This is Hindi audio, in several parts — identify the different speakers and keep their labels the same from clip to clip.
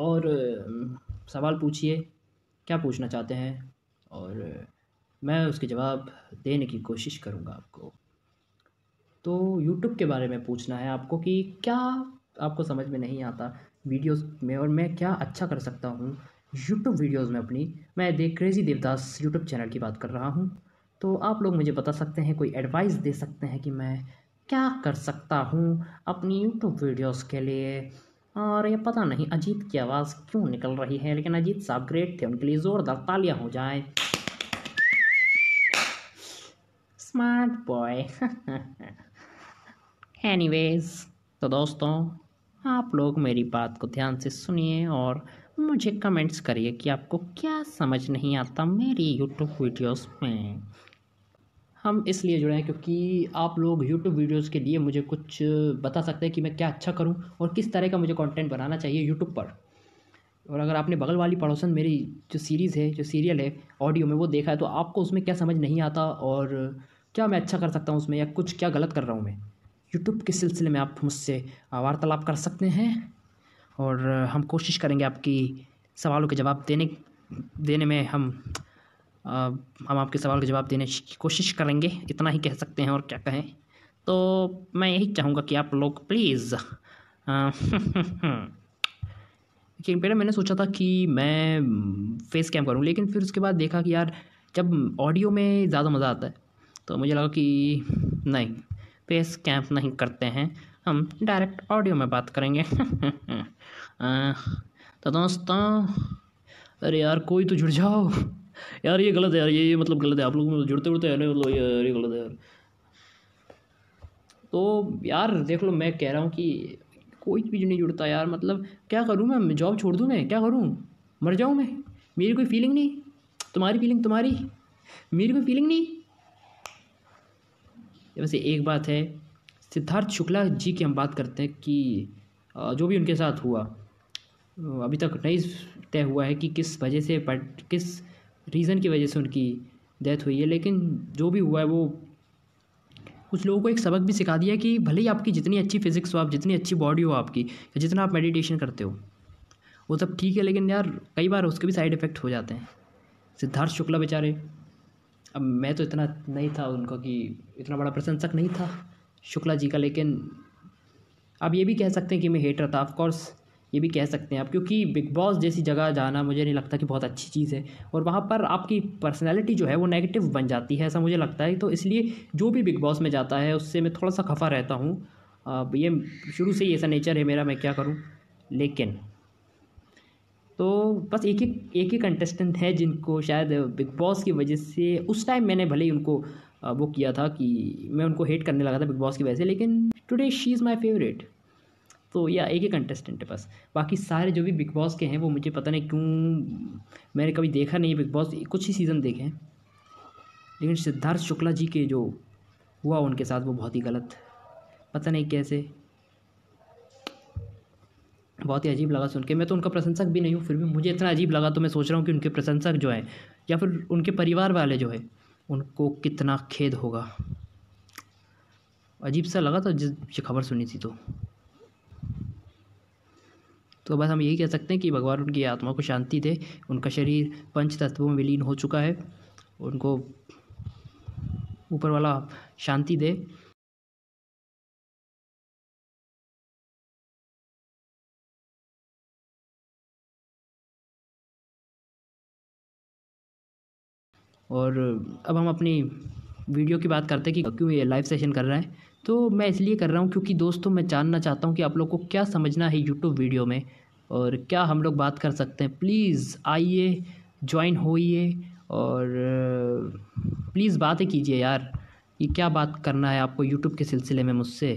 Speaker 1: और सवाल पूछिए क्या पूछना चाहते हैं और मैं उसके जवाब देने की कोशिश करूँगा आपको तो यूट्यूब के बारे में पूछना है आपको कि क्या आपको समझ में नहीं आता वीडियोस में और मैं क्या अच्छा कर सकता हूँ यूट्यूब वीडियोस में अपनी मैं देख क्रेज़ी देवदास यूट्यूब चैनल की बात कर रहा हूँ तो आप लोग मुझे बता सकते हैं कोई एडवाइस दे सकते हैं कि मैं क्या कर सकता हूँ अपनी यूट्यूब वीडियोस के लिए और ये पता नहीं अजीत की आवाज़ क्यों निकल रही है लेकिन अजीत साहब ग्रेट थे उनके लिए ज़ोरदार तालियां हो जाए स्मार्ट बॉय एनीवेज तो दोस्तों आप लोग मेरी बात को ध्यान से सुनिए और मुझे कमेंट्स करिए कि आपको क्या समझ नहीं आता मेरी यूट्यूब वीडियोस में हम इसलिए जुड़े हैं क्योंकि आप लोग यूट्यूब वीडियोस के लिए मुझे कुछ बता सकते हैं कि मैं क्या अच्छा करूं और किस तरह का मुझे कंटेंट बनाना चाहिए यूट्यूब पर और अगर आपने बगल वाली पड़ोसन मेरी जो सीरीज़ है जो सीरियल है ऑडियो में वो देखा है तो आपको उसमें क्या समझ नहीं आता और क्या मैं अच्छा कर सकता हूँ उसमें या कुछ क्या गलत कर रहा हूँ मैं यूट्यूब के सिलसिले में आप मुझसे वार्तालाप कर सकते हैं और हम कोशिश करेंगे आपकी सवालों के जवाब देने देने में हम हम आपके सवाल का जवाब देने की कोशिश करेंगे इतना ही कह सकते हैं और क्या कहें तो मैं यही चाहूँगा कि आप लोग प्लीज़ लेकिन पहले मैंने सोचा था कि मैं फेस कैम करूँ लेकिन फिर उसके बाद देखा कि यार जब ऑडियो में ज़्यादा मज़ा आता है तो मुझे लगा कि नहीं फेस कैम्प नहीं करते हैं हम डायरेक्ट ऑडियो में बात करेंगे आ, तो दोस्तों अरे यार कोई तो जुड़ जाओ यार ये गलत है यार ये ये मतलब गलत है आप लोग मतलब जुड़ते उड़ते हैं मतलब ये यार ये गलत है यार तो यार देख लो मैं कह रहा हूँ कि कोई भी नहीं जुड़ता यार मतलब क्या करूँ मैं जॉब छोड़ दूँ मैं क्या करूँ मर जाऊँ मैं मेरी कोई फीलिंग नहीं तुम्हारी फीलिंग तुम्हारी मेरी कोई फीलिंग नहीं वैसे एक बात है सिद्धार्थ शुक्ला जी की हम बात करते हैं कि जो भी उनके साथ हुआ अभी तक नहीं तय हुआ है कि किस वजह से पट किस रीज़न की वजह से उनकी डेथ हुई है लेकिन जो भी हुआ है वो कुछ लोगों को एक सबक भी सिखा दिया कि भले ही आपकी जितनी अच्छी फिज़िक्स हो आप जितनी अच्छी बॉडी हो आपकी या जितना आप मेडिटेशन करते हो वो सब ठीक है लेकिन यार कई बार उसके भी साइड इफ़ेक्ट हो जाते हैं सिद्धार्थ शुक्ला बेचारे अब मैं तो इतना नहीं था उनका कि इतना बड़ा प्रशंसक नहीं था शुक्ला जी का लेकिन आप ये भी कह सकते हैं कि मैं हेटर था ऑफकोर्स ये भी कह सकते हैं आप क्योंकि बिग बॉस जैसी जगह जाना मुझे नहीं लगता कि बहुत अच्छी चीज़ है और वहाँ पर आपकी पर्सनैलिटी जो है वो नेगेटिव बन जाती है ऐसा मुझे लगता है तो इसलिए जो भी बिग बॉस में जाता है उससे मैं थोड़ा सा खफा रहता हूँ ये शुरू से ही ऐसा नेचर है मेरा मैं क्या करूँ लेकिन तो बस एक ही एक ही कंटेस्टेंट है जिनको शायद बिग बॉस की वजह से उस टाइम मैंने भले ही उनको वो किया था कि मैं उनको हेट करने लगा था बिग बॉस की वजह से लेकिन today she is my favourite तो या एक ही कंटेस्टेंट है बस बाकी सारे जो भी बिग बॉस के हैं वो मुझे पता नहीं क्यों मैंने कभी देखा नहीं बिग बॉस कुछ ही सीज़न देखे हैं लेकिन सिद्धार्थ शुक्ला जी के जो हुआ उनके साथ वो बहुत ही गलत पता नहीं कैसे बहुत ही अजीब लगा सुन के मैं तो उनका प्रशंसक भी नहीं हूँ फिर भी मुझे इतना अजीब लगा तो मैं सोच रहा हूँ कि उनके प्रशंसक जो हैं या फिर उनके परिवार वाले जो है उनको कितना खेद होगा अजीब सा लगा था जिस खबर सुनी थी तो तो बस हम यही कह सकते हैं कि भगवान उनकी आत्मा को शांति दे उनका शरीर पंच तत्वों में विलीन हो चुका है उनको ऊपर वाला शांति दे और अब हम अपनी वीडियो की बात करते हैं कि क्यों ये लाइव सेशन कर रहा है तो मैं इसलिए कर रहा हूँ क्योंकि दोस्तों मैं जानना चाहता हूँ कि आप लोग को क्या समझना है यूट्यूब वीडियो में और क्या हम लोग बात कर सकते हैं प्लीज़ आइए ज्वाइन होइए और प्लीज़ बातें कीजिए यार ये क्या बात करना है आपको यूट्यूब के सिलसिले में मुझसे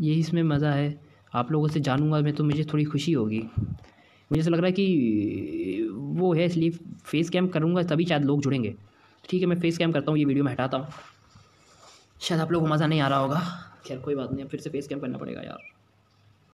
Speaker 1: यही इसमें मज़ा है आप लोगों से जानूंगा मैं तो मुझे थोड़ी खुशी होगी मुझे ऐसा लग रहा है कि वो है इसलिए फेस कैम करूँगा तभी शायद लोग जुड़ेंगे ठीक है मैं फेस कैम करता हूँ ये वीडियो में हटाता हूँ शायद आप लोगों को मज़ा नहीं आ रहा होगा खैर कोई बात नहीं फिर से फेस कैम करना पड़ेगा यार